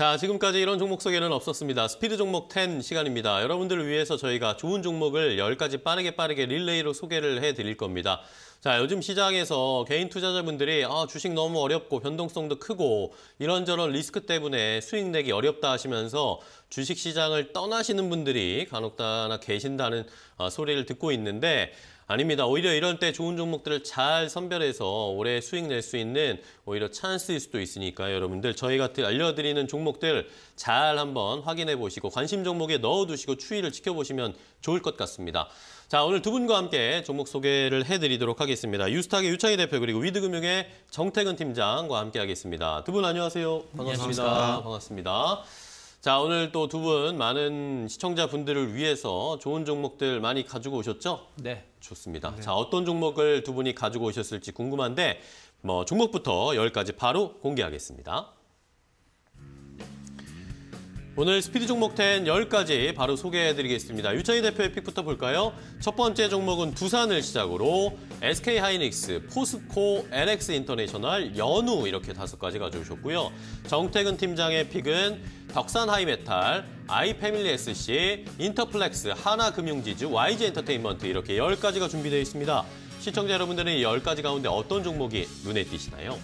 자, 지금까지 이런 종목 소개는 없었습니다. 스피드 종목 10 시간입니다. 여러분들을 위해서 저희가 좋은 종목을 10가지 빠르게 빠르게 릴레이로 소개를 해드릴 겁니다. 자, 요즘 시장에서 개인 투자자분들이 아, 주식 너무 어렵고 변동성도 크고 이런저런 리스크 때문에 수익 내기 어렵다 하시면서 주식 시장을 떠나시는 분들이 간혹 다나 계신다는 아, 소리를 듣고 있는데 아닙니다. 오히려 이런때 좋은 종목들을 잘 선별해서 올해 수익 낼 수 있는 오히려 찬스일 수도 있으니까 여러분들 저희 같은 알려드리는 종목들 잘 한번 확인해 보시고 관심 종목에 넣어두시고 추이를 지켜보시면 좋을 것 같습니다. 자 오늘 두 분과 함께 종목 소개를 해드리도록 하겠습니다. 유스탁의 유창희 대표 그리고 위드금융의 정태근 팀장과 함께하겠습니다. 두 분 안녕하세요. 반갑습니다. 네, 반갑습니다. 반갑습니다. 자, 오늘 또 두 분 많은 시청자분들을 위해서 좋은 종목들 많이 가지고 오셨죠? 네. 좋습니다. 네. 자, 어떤 종목을 두 분이 가지고 오셨을지 궁금한데 뭐 종목부터 1 0가지 바로 공개하겠습니다. 오늘 스피드 종목 10 10가지 바로 소개해드리겠습니다. 유창희 대표의 픽부터 볼까요? 첫 번째 종목은 두산을 시작으로 SK하이닉스, 포스코, LX인터내셔널, 연우 이렇게 다섯 가지 가져오셨고요. 정태근 팀장의 픽은 덕산하이메탈, 아이패밀리SC, 인터플렉스, 하나금융지주, YG엔터테인먼트 이렇게 10가지가 준비되어 있습니다. 시청자 여러분들은 10가지 가운데 어떤 종목이 눈에 띄시나요?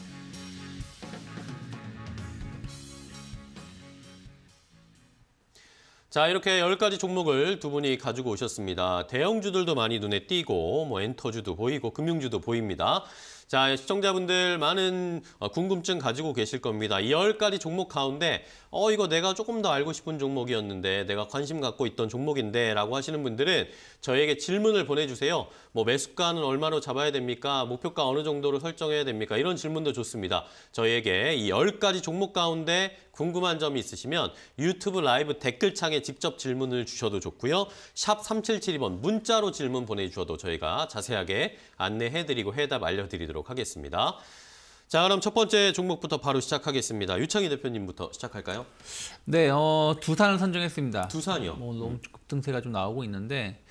자, 이렇게 10가지 종목을 두 분이 가지고 오셨습니다. 대형주들도 많이 눈에 띄고 뭐 엔터주도 보이고 금융주도 보입니다. 자, 시청자분들 많은 어, 궁금증 가지고 계실 겁니다. 이 10가지 종목 가운데 어 이거 내가 조금 더 알고 싶은 종목이었는데 내가 관심 갖고 있던 종목인데 라고 하시는 분들은 저에게 질문을 보내주세요. 뭐 매수가는 얼마로 잡아야 됩니까? 목표가 어느 정도로 설정해야 됩니까? 이런 질문도 좋습니다. 저희에게 이 열가지 종목 가운데 궁금한 점이 있으시면 유튜브 라이브 댓글창에 직접 질문을 주셔도 좋고요. 샵 3772번 문자로 질문 보내주셔도 저희가 자세하게 안내해드리고 해답 알려드리도록 하겠습니다. 자, 그럼 첫 번째 종목부터 바로 시작하겠습니다. 유창희 대표님부터 시작할까요? 네, 어, 두산을 선정했습니다. 두산이요? 뭐, 너무 음. 급등세가 좀 나오고 있는데,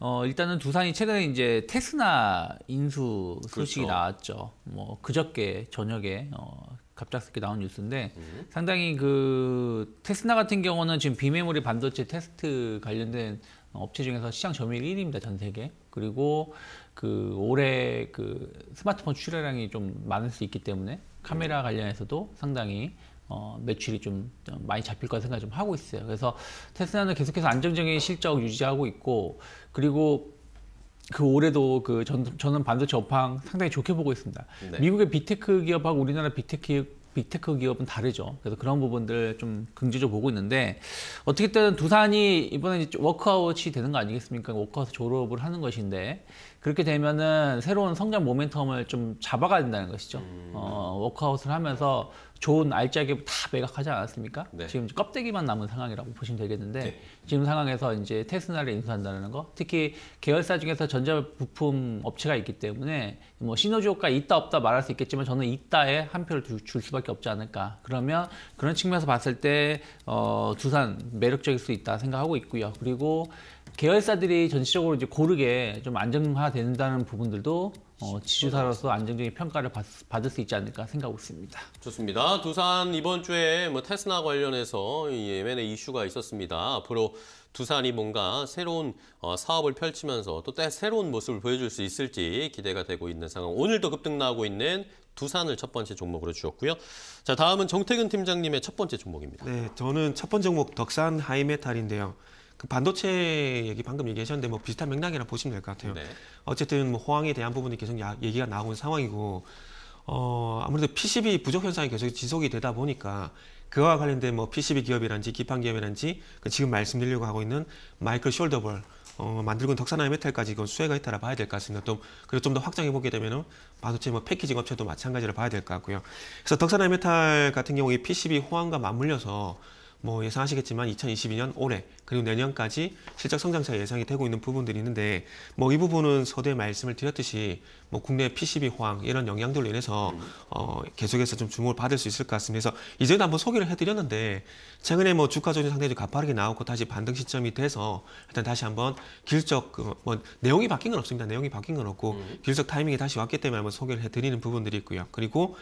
어, 일단은 두산이 최근에 이제 테스나 인수 소식이 그렇죠. 나왔죠. 뭐, 그저께 저녁에, 어, 갑작스럽게 나온 뉴스인데 음. 상당히 그 테스나 같은 경우는 지금 비메모리 반도체 테스트 관련된 업체 중에서 시장 점유율 1위입니다 전 세계 그리고 그 올해 그 스마트폰 출하량이 좀 많을 수 있기 때문에 카메라 관련해서도 상당히 어, 매출이 좀, 많이 잡힐 거 생각 좀 하고 있어요. 그래서 테슬라는 계속해서 안정적인 실적 유지하고 있고 그리고 그 올해도 그 전, 저는 반도체 업황 상당히 좋게 보고 있습니다. 네. 미국의 빅테크 기업하고 우리나라 빅테크 빅테크 기업은 다르죠. 그래서 그런 부분들 좀 긍지적으로 보고 있는데 어떻게든 두산이 이번에 워크아웃이 되는 거 아니겠습니까? 워크아웃 졸업을 하는 것인데 그렇게 되면은 새로운 성장 모멘텀을 좀 잡아가야 된다는 것이죠. 음. 어, 워크아웃을 하면서 좋은 알짜게 다 매각하지 않았습니까? 네. 지금 껍데기만 남은 상황이라고 보시면 되겠는데 네. 지금 상황에서 이제 테스나를 인수한다는 거 특히 계열사 중에서 전자부품 업체가 있기 때문에 뭐 시너지 효과 있다 없다 말할 수 있겠지만 저는 있다에 한 표를 줄, 줄 수밖에 없지 않을까 그러면 그런 측면에서 봤을 때 어, 두산 매력적일 수 있다 생각하고 있고요 그리고 계열사들이 전체적으로 이제 고르게 좀 안정화된다는 부분들도 어, 지주사로서 안정적인 평가를 받, 받을 수 있지 않을까 생각하고 있습니다. 좋습니다. 두산 이번 주에 뭐 테스나 관련해서 M&A 이슈가 있었습니다. 앞으로 두산이 뭔가 새로운 어, 사업을 펼치면서 또 새로운 모습을 보여줄 수 있을지 기대가 되고 있는 상황. 오늘도 급등나고 있는 두산을 첫 번째 종목으로 주었고요. 자 다음은 정태근 팀장님의 첫 번째 종목입니다. 네, 저는 첫 번째 종목 덕산 하이메탈인데요. 그 반도체 얘기 방금 얘기하셨는데 뭐 비슷한 맥락이라 보시면 될 것 같아요. 네. 어쨌든 뭐 호황에 대한 부분이 계속 야, 얘기가 나온 상황이고 어 아무래도 PCB 부족 현상이 계속 지속이 되다 보니까 그와 관련된 뭐 PCB 기업이란지 기판 기업이란지 그 지금 말씀드리려고 하고 있는 마이클 숄더볼 어, 만들고 는덕산화의 메탈까지 이건 수혜가 있다라 봐야 될 것 같습니다. 또 그리고 좀 더 확장해 보게 되면은 반도체 뭐 패키징 업체도 마찬가지로 봐야 될 것 같고요. 그래서 덕산화의 메탈 같은 경우 에 PCB 호황과 맞물려서 뭐 예상하시겠지만 2022년 올해 그리고 내년까지 실적 성장차 예상이 되고 있는 부분들이 있는데 뭐 이 부분은 서두에 말씀을 드렸듯이 뭐 국내 PCB 호황 이런 영향들로 인해서 어 계속해서 좀 주목을 받을 수 있을 것 같습니다. 그래서 이제도 한번 소개를 해드렸는데 최근에 뭐 주가 조정 상당히 가파르게 나오고 다시 반등 시점이 돼서 일단 다시 한번 길적 그뭐 내용이 바뀐 건 없습니다. 내용이 바뀐 건 없고 음. 길적 타이밍이 다시 왔기 때문에 한번 소개를 해드리는 부분들이 있고요. 그리고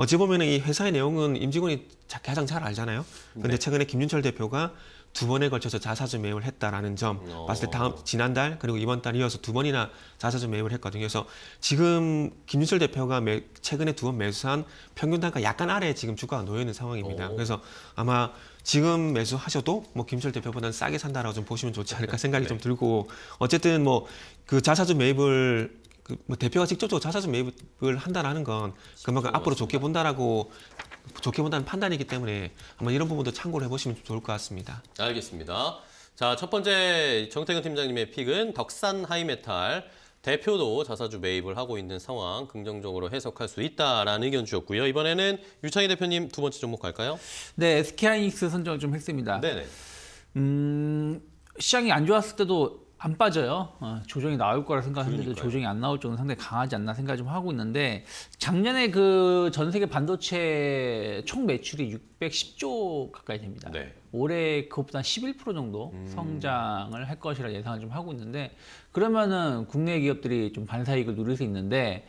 어찌 보면 이 회사의 내용은 임직원이 가장 잘 알잖아요. 그런데 네. 최근에 김윤철 대표가 두 번에 걸쳐서 자사주 매입을 했다라는 점 어. 봤을 때 다음 지난달 그리고 이번 달 이어서 두 번이나 자사주 매입을 했거든요. 그래서 지금 김윤철 대표가 매, 최근에 두 번 매수한 평균 단가 약간 아래에 지금 주가가 놓여 있는 상황입니다. 오. 어. 그래서 아마 지금 매수하셔도 뭐 김철 대표보다는 싸게 산다라고 좀 보시면 좋지 않을까 네. 생각이 네. 좀 들고 어쨌든 뭐 그 자사주 매입을 그 뭐 대표가 직접적으로 자사주 매입을 한다는건 그만큼 앞으로 좋게 본다라고 좋게 본다는 판단이기 때문에 아마 이런 부분도 참고를 해보시면 좋을 것 같습니다. 알겠습니다. 자, 첫 번째 정태근 팀장님의 픽은 덕산 하이메탈 대표도 자사주 매입을 하고 있는 상황 긍정적으로 해석할 수 있다라는 의견 주셨고요. 이번에는 유창희 대표님 두 번째 종목 갈까요? 네, SK하이닉스 선정을 좀 했습니다. 네네. 음, 시장이 안 좋았을 때도 안 빠져요. 어, 조정이 나올 거라 생각했는데 도 조정이 안 나올 정도는 상당히 강하지 않나 생각 좀 하고 있는데 작년에 그 전 세계 반도체 총 매출이 610조 가까이 됩니다. 네. 올해 그것보다 한11% 정도 음. 성장을 할 것이라 예상을 좀 하고 있는데 그러면은 국내 기업들이 좀 반사이익을 누릴 수 있는데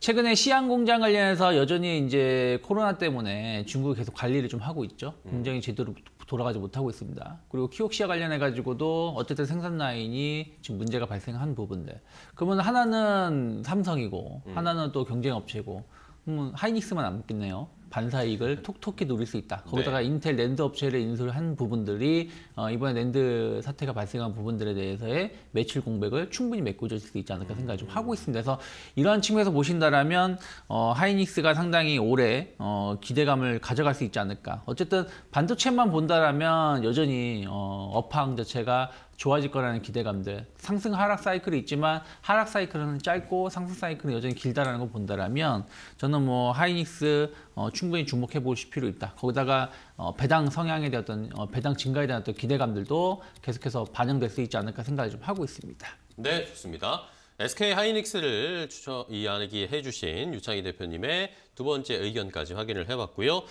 최근에 시안 공장 관련해서 여전히 이제 코로나 때문에 중국이 계속 관리를 좀 하고 있죠. 공장이 음. 제대로 돌아가지 못하고 있습니다. 그리고 키옥시와 관련해 가지고도 어쨌든 생산 라인이 지금 문제가 발생한 부분들. 그러면 하나는 삼성이고 음. 하나는 또 경쟁 업체고. 음, 하이닉스만 안 남겠네요. 반사 이익을 네. 톡톡히 누릴수 있다. 거기다가 네. 인텔 랜드 업체를 인수한 부분들이 어, 이번에 랜드 사태가 발생한 부분들에 대해서의 매출 공백을 충분히 메꿔줄 수 있지 않을까 생각을 좀 하고 있습니다. 그래서 이러한 측면에서 보신다면 어, 하이닉스가 상당히 오래 어, 기대감을 가져갈 수 있지 않을까. 어쨌든 반도체만 본다라면 여전히 어, 업황 자체가 좋아질 거라는 기대감들 상승 하락 사이클이 있지만 하락 사이클은 짧고 상승 사이클은 여전히 길다라는 걸 본다라면 저는 뭐 하이닉스 어, 충분히 주목해 보실 필요 있다 거기다가 어, 배당 성향에 대한 어, 배당 증가에 대한 어떤 기대감들도 계속해서 반영될 수 있지 않을까 생각을 좀 하고 있습니다 네 좋습니다 SK 하이닉스를 추천 이야기해 주신 유창희 대표님의 두 번째 의견까지 확인을 해봤고요.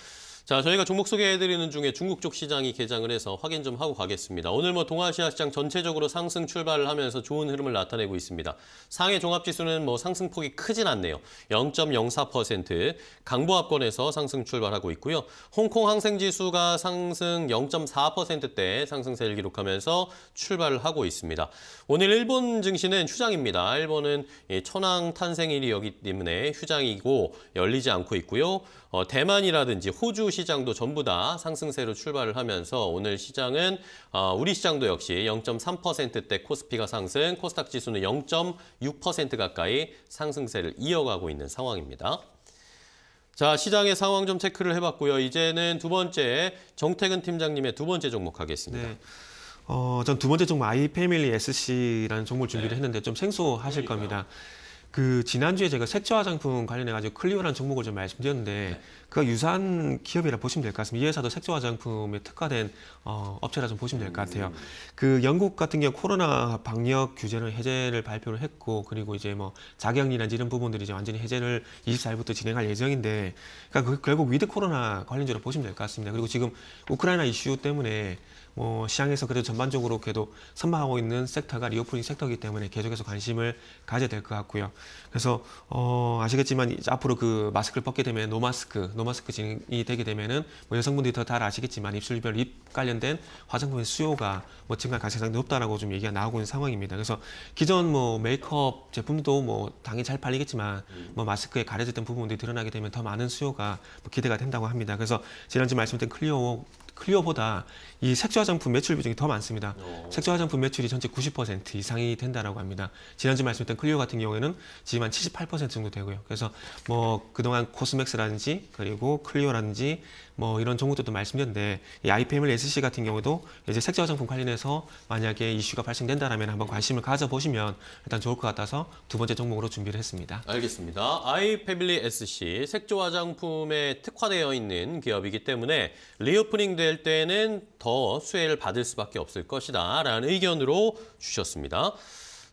자, 저희가 종목 소개해드리는 중에 중국 쪽 시장이 개장을 해서 확인 좀 하고 가겠습니다. 오늘 뭐 동아시아 시장 전체적으로 상승 출발을 하면서 좋은 흐름을 나타내고 있습니다. 상해 종합지수는 뭐 상승폭이 크진 않네요. 0.04%, 강보합권에서 상승 출발하고 있고요. 홍콩 항생지수가 상승 0.4%대 상승세를 기록하면서 출발을 하고 있습니다. 오늘 일본 증시는 휴장입니다. 일본은 천황 탄생일이 여기 때문에 휴장이고 열리지 않고 있고요. 어, 대만이라든지 호주 시장도 전부 다 상승세로 출발을 하면서 오늘 시장은 어, 우리 시장도 역시 0.3%대 코스피가 상승, 코스닥 지수는 0.6% 가까이 상승세를 이어가고 있는 상황입니다. 자, 시장의 상황 좀 체크를 해봤고요. 이제는 두 번째 정태근 팀장님의 두 번째 종목 하겠습니다. 네. 어, 전 두 번째 종목 아이패밀리 SC라는 종목을 준비를 네. 했는데 좀 생소하실 그러니까요. 겁니다. 그 지난주에 제가 색조 화장품 관련해 가지고 클리오라는 종목을 좀 말씀드렸는데 그 유사한 기업이라 보시면 될 것 같습니다. 이 회사도 색조 화장품에 특화된 어, 업체라 좀 보시면 될 것 같아요. 음. 그 영국 같은 경우 코로나 방역 규제를 해제를 발표를 했고 그리고 이제 뭐자격리란 이런 부분들이 이제 완전히 해제를 24일부터 진행할 예정인데 그러니까 그 결국 위드 코로나 관련주로 보시면 될 것 같습니다. 그리고 지금 우크라이나 이슈 때문에 뭐 시장에서 그래도 전반적으로 그래도 선망하고 있는 섹터가 리오프닝 섹터이기 때문에 계속해서 관심을 가져야 될 것 같고요. 그래서 어 아시겠지만 앞으로 그 마스크를 벗게 되면 노마스크, 노마스크 진행이 되게 되면은 뭐 여성분들이 더 잘 아시겠지만 입술별 입 관련된 화장품의 수요가 뭐 증가할 가능성이 높다라고 좀 얘기가 나오고 있는 상황입니다. 그래서 기존 뭐 메이크업 제품도 뭐 당연히 잘 팔리겠지만 음. 뭐 마스크에 가려졌던 부분들이 드러나게 되면 더 많은 수요가 뭐 기대가 된다고 합니다. 그래서 지난주 말씀드린 클리오 클리어보다이 색조 화장품 매출 비중이 더 많습니다. 오. 색조 화장품 매출이 전체 90% 이상이 된다라고 합니다. 지난주 말씀했던클리어 같은 경우에는 지금 한 78% 정도 되고요. 그래서 뭐 그동안 코스맥스라든지 그리고 클리어라든지뭐 이런 종목들도 말씀드렸는데 아이 패밀리 SC 같은 경우도 이제 색조 화장품 관련해서 만약에 이슈가 발생된다라면 한번 관심을 가져보시면 일단 좋을 것 같아서 두 번째 종목으로 준비를 했습니다. 알겠습니다. 아이 패밀리 SC 색조 화장품에 특화되어 있는 기업이기 때문에 리오프닝 된될 때는 더 수혜를 받을 수밖에 없을 것이다 라는 의견으로 주셨습니다.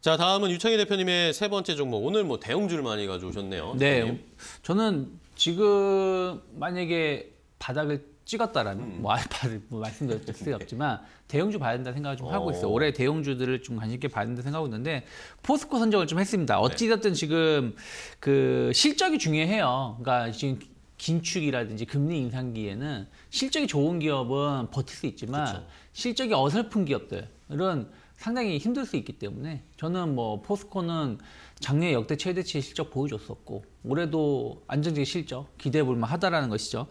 자 다음은 유창희 대표님의 세 번째 종목 오늘 뭐 대형주를 많이 가져오셨네요. 네, 대표님. 저는 지금 만약에 바닥을 찍었다라는 음. 뭐알파뭐말씀드릴을수 네. 없지만 대형주 봐야 된다 생각을 좀 어. 하고 있어요. 올해 대형주들을 좀 관심 있게 봐야 된다 생각하고 있는데 포스코 선정을 좀 했습니다. 네. 어찌됐든 네. 지금 그 실적이 중요해요. 그러니까 지금 긴축이라든지 금리 인상기에는 실적이 좋은 기업은 버틸 수 있지만 그렇 실적이 어설픈 기업들은 상당히 힘들 수 있기 때문에 저는 뭐 포스코는 작년 역대 최대치 실적 보여줬었고 올해도 안정적인 실적 기대해 볼만 하다라는 것이죠.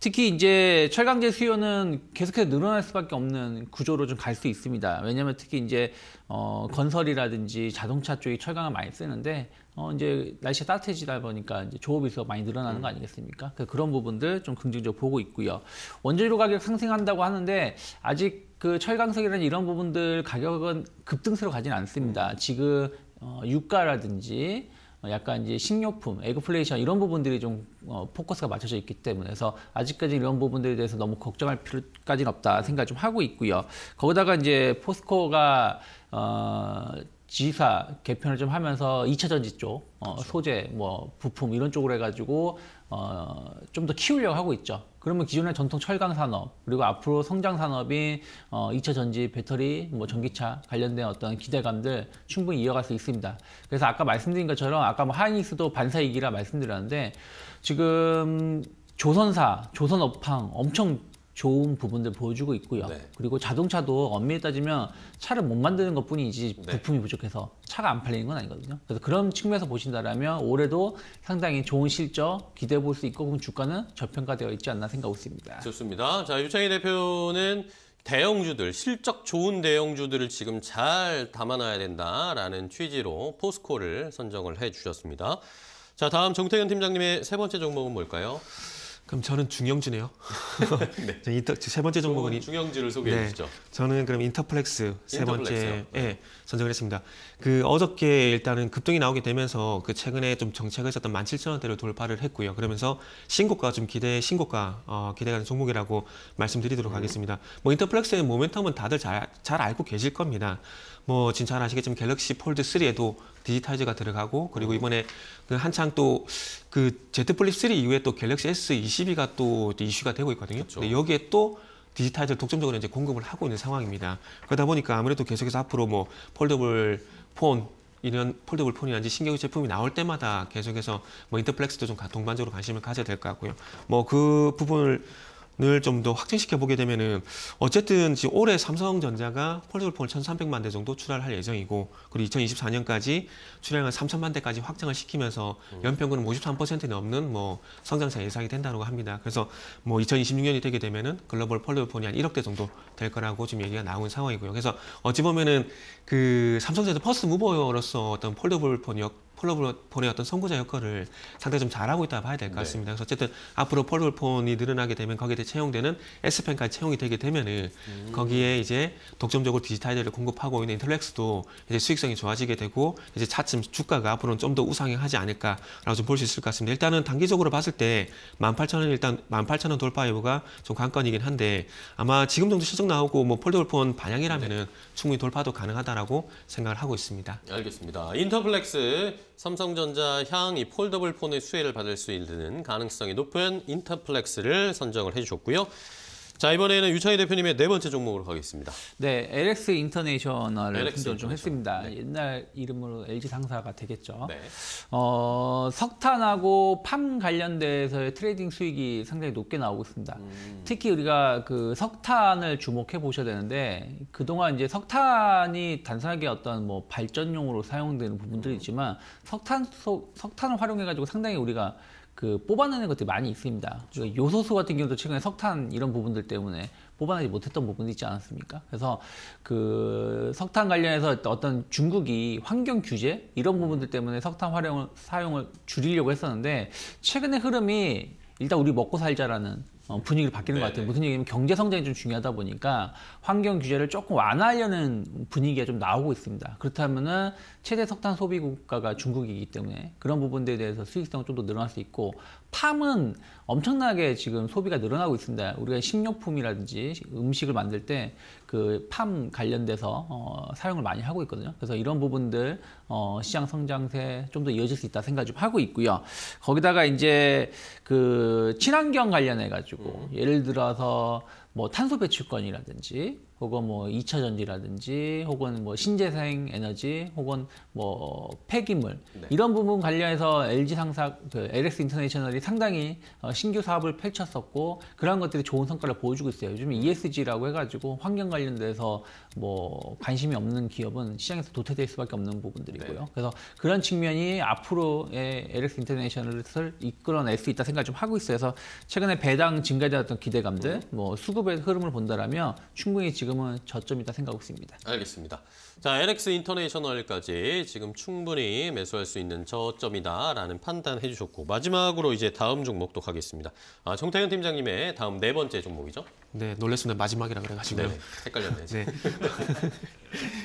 특히 이제 철강제 수요는 계속해서 늘어날 수밖에 없는 구조로 좀 갈 수 있습니다. 왜냐하면 특히 이제 어 건설이라든지 자동차 쪽이 철강을 많이 쓰는데 어 이제 날씨가 따뜻해지다 보니까 이제 조업 일수 많이 늘어나는 거 음. 아니겠습니까? 그런 부분들 좀 긍정적으로 보고 있고요. 원재료 가격 상승한다고 하는데 아직 그 철강석이라는 이런 부분들 가격은 급등세로 가지는 않습니다. 음. 지금 어 유가라든지 어, 약간 이제 식료품, 에그플레이션 이런 부분들이 좀 어, 포커스가 맞춰져 있기 때문에 그래서 아직까지 이런 부분들에 대해서 너무 걱정할 필요까지는 없다 생각 좀 하고 있고요. 거기다가 이제 포스코가 어, 지사 개편을 좀 하면서 2차 전지 쪽 어, 그렇죠. 소재, 뭐 부품 이런 쪽으로 해가지고 어, 좀 더 키우려고 하고 있죠. 그러면 기존의 전통 철강 산업 그리고 앞으로 성장 산업인 어, 2차 전지, 배터리, 뭐 전기차 관련된 어떤 기대감들 충분히 이어갈 수 있습니다. 그래서 아까 말씀드린 것처럼 아까 뭐 하이닉스도 반사이기라 말씀드렸는데 지금 조선사, 조선업황 엄청 좋은 부분들 보여주고 있고요. 네. 그리고 자동차도 엄밀히 따지면 차를 못 만드는 것 뿐이지 네. 부품이 부족해서 차가 안 팔리는 건 아니거든요. 그래서 그런 측면에서 보신다면 올해도 상당히 좋은 실적 기대해 볼 수 있고 그럼 주가는 저평가되어 있지 않나 생각하고 있습니다. 좋습니다. 자 유창희 대표는 대형주들, 실적 좋은 대형주들을 지금 잘 담아놔야 된다라는 취지로 포스코를 선정을 해주셨습니다. 자, 다음 정태현 팀장님의 세 번째 종목은 뭘까요? 그럼 저는 중형지네요 네. 인터, 세 번째 종목은 중형지를 소개해 네. 주시죠. 저는 그럼 인터플렉스 세 인터플렉스요? 번째 예, 네. 선정을 했습니다. 그 어저께 일단은 급등이 나오게 되면서 그 최근에 좀 정책을 썼던 17,000원대를 돌파를 했고요. 그러면서 신고가 좀 기대 신고가 어, 기대가는 종목이라고 말씀드리도록 음. 하겠습니다. 뭐 인터플렉스의 모멘텀은 다들 잘, 잘 알고 계실 겁니다. 뭐 진짜 아시겠지만 갤럭시 폴드 3에도 디지타이즈가 들어가고 그리고 음. 이번에 그 한창 또그 Z 플립 3 이후에 또 갤럭시 S22가 또 이슈가 되고 있거든요. 그렇죠. 여기에 또디지털이 독점적으로 이제 공급을 하고 있는 상황입니다. 그러다 보니까 아무래도 계속해서 앞으로 뭐 폴더블 폰 이런 폴더블 폰이라든지 신경 제품이 나올 때마다 계속해서 뭐 인터플렉스도 좀 동반적으로 관심을 가져야 될 것 같고요. 뭐 그 부분을 늘좀더 확장시켜 보게 되면은 어쨌든 지금 올해 삼성전자가 폴더블폰을 1,300만 대 정도 출하할 예정이고 그리고 2024년까지 출하량을 3,000만 대까지 확장을 시키면서 음. 연평균 53% 뭐 넘는 뭐 성장세 예상이 된다고 합니다. 그래서 뭐 2026년이 되게 되면은 글로벌 폴더블폰이 한 1억 대 정도 될 거라고 지금 얘기가 나온 상황이고요. 그래서 어찌 보면은 그 삼성전자 퍼스트 무버로서 어떤 폴더블폰 역 폴로브폰의 어떤 선구자 역할을 상당히 좀 잘하고 있다 봐야 될것 네. 같습니다. 네. 그래서 어쨌든 앞으로 폴로브폰이 늘어나게 되면 거기에 채용되는 S펜까지 채용이 되게 되면은 음. 거기에 이제 독점적으로 디지털들을 공급하고 있는 인텔렉스도 이제 수익성이 좋아지게 되고 이제 차츰 주가가 앞으로는 좀 더 우상향하지 않을까라고 좀 볼 수 있을 것 같습니다. 일단은 단기적으로 봤을 때 18,000원 일단 18,000원 돌파 여부가 좀 관건이긴 한데 아마 지금 정도 실적 나오고 뭐 폴더블폰 반향이라면은 네. 충분히 돌파도 가능하다라고 생각을 하고 있습니다. 알겠습니다. 인터플렉스 삼성전자 향이 폴더블 폰의 수혜를 받을 수 있는 가능성이 높은 인터플렉스를 선정을 해주셨고요. 자 이번에는 유창희 대표님의 네 번째 종목으로 가겠습니다. 네, LX 인터내셔널을 LX 인터내셔널. 좀 했습니다. 네. 옛날 이름으로 LG 상사가 되겠죠. 네. 어, 석탄하고 팜 관련돼서의 트레이딩 수익이 상당히 높게 나오고 있습니다. 음. 특히 우리가 그 석탄을 주목해 보셔야 되는데 그동안 이제 석탄이 단순하게 어떤 뭐 발전용으로 사용되는 부분들이 음. 있지만 석탄 소, 석탄을 활용해 가지고 상당히 우리가 그 뽑아내는 것들이 많이 있습니다. 그렇죠. 요소수 같은 경우도 최근에 석탄 이런 부분들 때문에 뽑아내지 못했던 부분도 있지 않았습니까? 그래서 그 석탄 관련해서 어떤 중국이 환경 규제 이런 부분들 때문에 석탄 활용을 사용을 줄이려고 했었는데 최근의 흐름이 일단 우리 먹고 살자라는 어, 분위기를 바뀌는 네네. 것 같아요. 무슨 얘기냐면 경제 성장이 좀 중요하다 보니까 환경 규제를 조금 완화하려는 분위기가 좀 나오고 있습니다. 그렇다면은 최대 석탄 소비 국가가 중국이기 때문에 그런 부분들에 대해서 수익성은 좀 더 늘어날 수 있고 팜은 엄청나게 지금 소비가 늘어나고 있습니다. 우리가 식료품이라든지 음식을 만들 때 그 팜 관련돼서 어, 사용을 많이 하고 있거든요. 그래서 이런 부분들 어, 시장 성장세 좀 더 이어질 수 있다 생각 좀 하고 있고요. 거기다가 이제 그 친환경 관련해 가지고 음. 예를 들어서 뭐 탄소 배출권이라든지 혹은 뭐 2차 전지라든지 혹은 뭐 신재생 에너지 혹은 뭐 폐기물 네. 이런 부분 관련해서 LG 상사 그 LX 인터내셔널이 상당히 어, 신규 사업을 펼쳤었고 그러한 것들이 좋은 성과를 보여주고 있어요. 요즘 ESG라고 해가지고 환경 관련돼서 뭐 관심이 없는 기업은 시장에서 도태될 수밖에 없는 부분들이고요. 네. 그래서 그런 측면이 앞으로의 LX 인터내셔널을 이끌어낼 수 있다 생각을 좀 하고 있어요. 그래서 최근에 배당 증가에 대한 기대감들, 음. 뭐 수급의 흐름을 본다라면 충분히 지금 지금은 저점이다 생각하고 있습니다. 알겠습니다. 자, LX 인터내셔널까지 지금 충분히 매수할 수 있는 저점이다라는 판단해 주셨고 마지막으로 이제 다음 종목도 가겠습니다. 아, 정태현 팀장님의 다음 네 번째 종목이죠? 네, 놀랬습니다. 마지막이라 그래가지고네 헷갈렸네요. 네. 그네 네.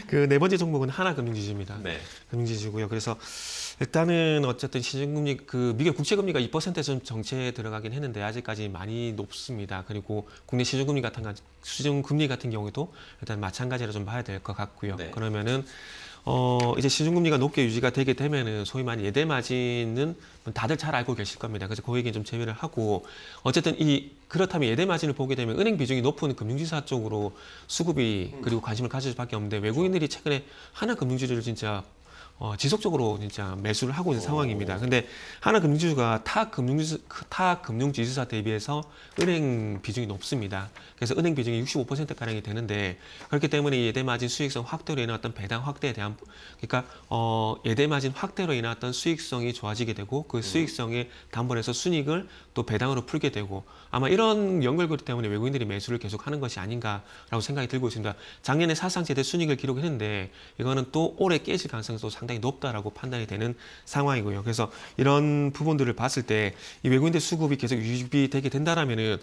그 네 번째 종목은 하나금융지주입니다. 네. 금융지주고요. 그래서 일단은 어쨌든 시중금리 그 미국 국채금리가 2%좀 정체에 들어가긴 했는데 아직까지 많이 높습니다. 그리고 국내 시중금리 같은 시중금리 같은 경우에도 일단 마찬가지로 좀 봐야 될 것 같고요. 네. 그러면은 어, 이제 시중금리가 높게 유지가 되게 되면은 소위 말하 예대 마진은 다들 잘 알고 계실 겁니다. 그래서 그 얘기는 좀 제외를 하고 어쨌든 이 그렇다면 예대 마진을 보게 되면 은행 비중이 높은 금융지사 쪽으로 수급이 그리고 관심을 가질 수밖에 없는데 외국인들이 최근에 하나 금융지를 진짜 어, 지속적으로 진짜 매수를 하고 있는 오. 어. 상황입니다. 근데 하나 금융지수가 타 금융지수 타 금융지수사 대비해서 은행 비중이 높습니다. 그래서 은행 비중이 65% 가량이 되는데 그렇기 때문에 예대 마진 수익성 확대로 인한 어떤 배당 확대에 대한 그러니까 어, 예대 마진 확대로 인한 어떤 수익성이 좋아지게 되고 그 음. 수익성에 담보해서 순익을 또 배당으로 풀게 되고 아마 이런 연결고리 때문에 외국인들이 매수를 계속하는 것이 아닌가라고 생각이 들고 있습니다. 작년에 사상 최대 순익을 기록했는데 이거는 또 올해 깨질 가능성도 상당히 높다라고 판단이 되는 상황이고요. 그래서 이런 부분들을 봤을 때 이 외국인들 수급이 계속 유입이 되게 된다라면은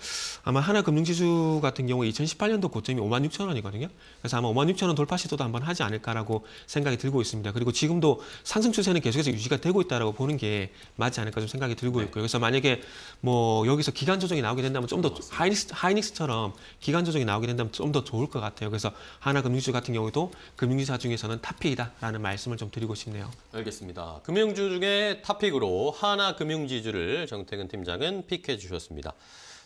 아마 하나금융지수 같은 경우 2018년도 고점이 5만 6천 원이거든요. 그래서 아마 5만 6천 원 돌파 시도도 한번 하지 않을까라고 생각이 들고 있습니다. 그리고 지금도 상승 추세는 계속해서 유지가 되고 있다라고 보는 게 맞지 않을까 좀 생각이 들고 네. 있고요. 그래서 만약에 뭐 여기서 기간 조정이 나오게 나오게 된다면 좀더 하이닉스, 하이닉스처럼 기간 조정이 나오게 된다면 좀 더 좋을 것 같아요. 그래서 하나금융지주 같은 경우도 금융주사 중에서는 탑픽이다라는 말씀을 좀 드리고 싶네요. 알겠습니다. 금융주 중에 탑픽으로 하나금융지주를 정태근 팀장은 픽해 주셨습니다.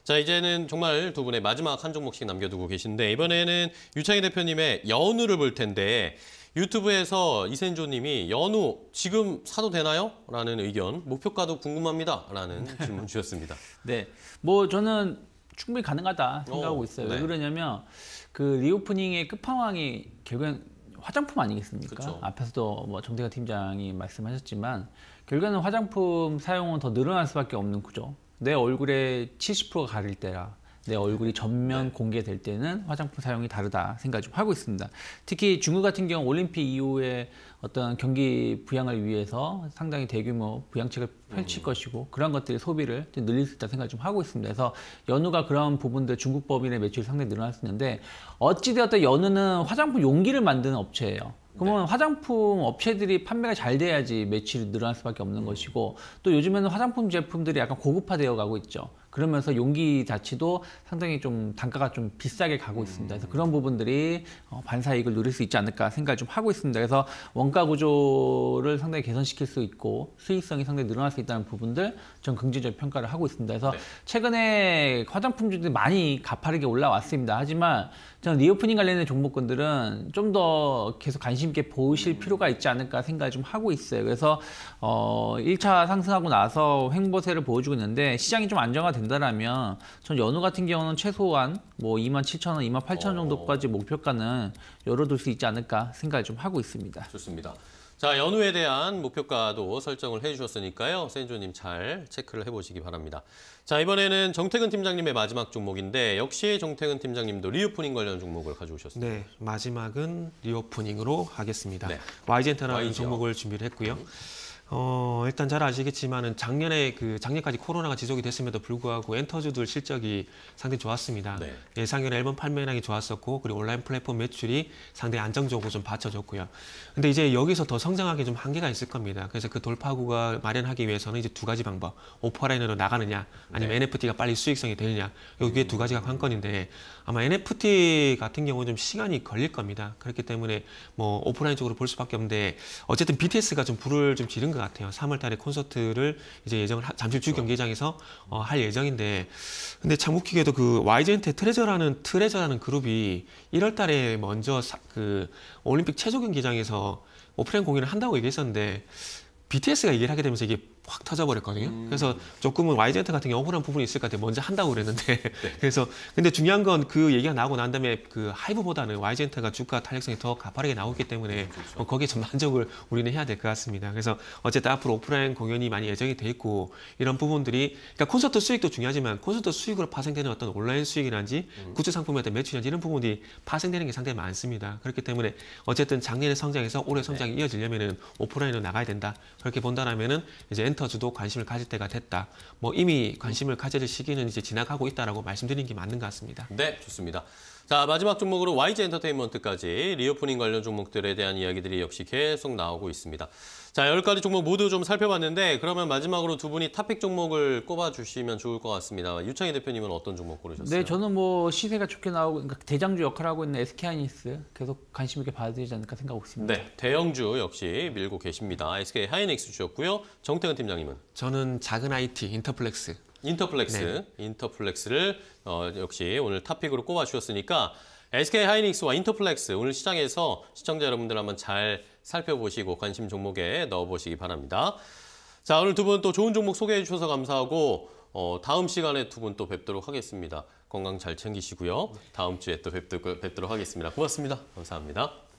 자 이제는 정말 두 분의 마지막 한 종목씩 남겨두고 계신데 이번에는 유창희 대표님의 여운을 볼 텐데 유튜브에서 이센조님이 연우 지금 사도 되나요? 라는 의견, 목표가도 궁금합니다. 라는 네. 질문 주셨습니다. 네, 뭐 저는 충분히 가능하다 생각하고 오, 어, 있어요. 네. 왜 그러냐면 그 리오프닝의 끝판왕이 결국엔 화장품 아니겠습니까? 그쵸. 앞에서도 뭐 정대가 팀장이 말씀하셨지만 결국에는 화장품 사용은 더 늘어날 수밖에 없는 구조. 내 얼굴의 70%가 가릴 때라 내 얼굴이 전면 네. 공개될 때는 화장품 사용이 다르다 생각을 좀 하고 있습니다. 특히 중국 같은 경우 올림픽 이후에 어떤 경기 부양을 위해서 상당히 대규모 부양책을 펼칠 네. 것이고 그런 것들이 소비를 좀 늘릴 수 있다 생각을 좀 하고 있습니다. 그래서 연우가 그런 부분들 중국 법인의 매출이 상당히 늘어났었는데 어찌되었든 연우는 화장품 용기를 만드는 업체예요. 그러면 네. 화장품 업체들이 판매가 잘 돼야지 매출이 늘어날 수밖에 없는 음. 것이고 또 요즘에는 화장품 제품들이 약간 고급화되어 가고 있죠. 그러면서 용기 자체도 상당히 좀 단가가 좀 비싸게 가고 음. 있습니다. 그래서 그런 부분들이 어, 반사이익을 누릴 수 있지 않을까 생각을 좀 하고 있습니다. 그래서 원가 구조를 상당히 개선시킬 수 있고 수익성이 상당히 늘어날 수 있다는 부분들 전 긍정적 평가를 하고 있습니다. 그래서 네. 최근에 화장품주들이 많이 가파르게 올라왔습니다. 하지만 저는 리오프닝 관련된 종목군들은 좀 더 계속 관심 있게 보실 필요가 있지 않을까 생각을 좀 하고 있어요. 그래서 어 1차 상승하고 나서 횡보세를 보여주고 있는데 시장이 좀 안정화된다라면 전 연우 같은 경우는 최소한 뭐 2만 7천 원, 2만 8천 원 어. 정도까지 목표가는 열어둘 수 있지 않을까 생각을 좀 하고 있습니다. 좋습니다. 자, 연우에 대한 목표가도 설정을 해주셨으니까요. 센조님 잘 체크를 해보시기 바랍니다. 자, 이번에는 정태근 팀장님의 마지막 종목인데 역시 정태근 팀장님도 리오프닝 관련 종목을 가져오셨습니다. 네, 마지막은 리오프닝으로 하겠습니다. 네. 와이젠터라는 와이요 종목을 준비를 했고요. 음. 어, 일단 잘 아시겠지만은 작년에 그 작년까지 코로나가 지속이 됐음에도 불구하고 엔터주들 실적이 상당히 좋았습니다. 네. 예상외로 앨범 판매량이 좋았었고 그리고 온라인 플랫폼 매출이 상당히 안정적으로 좀 받쳐줬고요. 근데 이제 여기서 더 성장하기 좀 한계가 있을 겁니다. 그래서 그 돌파구가 마련하기 위해서는 이제 두 가지 방법. 오퍼라인으로 나가느냐 아니면 네. NFT가 빨리 수익성이 되느냐. 여기에 음. 두 가지가 관건인데 아마 NFT 같은 경우는 좀 시간이 걸릴 겁니다. 그렇기 때문에 뭐 오프라인 쪽으로 볼 수밖에 없는데 어쨌든 BTS가 좀 불을 좀 지른 것 같아요. 3월 달에 콘서트를 이제 예정을 잠실주 그렇죠. 경기장에서 어, 할 예정인데 근데 참 웃기게도 그 y 이 n t 트레저라는 트레저라는 그룹이 1월 달에 먼저 사, 그 올림픽 체조 경기장에서 오프라인 공연을 한다고 얘기했었는데 BTS가 얘기를 하게 되면서 이게 확 터져버렸거든요. 음. 그래서 조금은 와이젠트 같은 경우 억울한 부분이 있을 것 같아요. 먼저 한다고 그랬는데. 네. 그래서 근데 중요한 건 그 얘기가 나오고 난 다음에 그 하이브보다는 와이젠트가 주가 탄력성이 더 가파르게 나오기 때문에 네, 그렇죠. 어, 거기에 전반적으로 우리는 해야 될 것 같습니다. 그래서 어쨌든 앞으로 오프라인 공연이 많이 예정이 돼 있고 이런 부분들이 그러니까 콘서트 수익도 중요하지만 콘서트 수익으로 파생되는 어떤 온라인 수익이란지 음. 굿즈 상품에 대한 매출이란지 이런 부분이 파생되는 게 상당히 많습니다. 그렇기 때문에 어쨌든 작년에성장해서 올해 네. 성장이 네. 이어지려면은 오프라인으로 나가야 된다. 그렇게 본다면은 이제 멘터즈도 관심을 가질 때가 됐다. 뭐 이미 관심을 가질 시기는 이제 지나가고 있다라고 말씀드린 게 맞는 것 같습니다. 네, 좋습니다. 자, 마지막 종목으로 YG 엔터테인먼트까지 리오프닝 관련 종목들에 대한 이야기들이 역시 계속 나오고 있습니다. 자, 10가지 종목 모두 좀 살펴봤는데 그러면 마지막으로 두 분이 탑픽 종목을 꼽아주시면 좋을 것 같습니다. 유창희 대표님은 어떤 종목 고르셨어요? 네, 저는 뭐 시세가 좋게 나오고 그러니까 대장주 역할을 하고 있는 SK하이닉스 계속 관심 있게 봐야 되지 않을까 생각하고 있습니다. 네, 대형주 역시 밀고 계십니다. SK하이닉스 주셨고요. 정태근 팀장님은? 저는 작은 IT, 인터플렉스. 인터플렉스, 네. 인터플렉스를 어, 역시 오늘 탑픽으로 꼽아주셨으니까 SK 하이닉스와 인터플렉스 오늘 시장에서 시청자 여러분들 한번 잘 살펴보시고 관심 종목에 넣어보시기 바랍니다. 자, 오늘 두 분 또 좋은 종목 소개해 주셔서 감사하고 어, 다음 시간에 두 분 또 뵙도록 하겠습니다. 건강 잘 챙기시고요. 다음 주에 또 뵙도록, 뵙도록 하겠습니다. 고맙습니다. 감사합니다.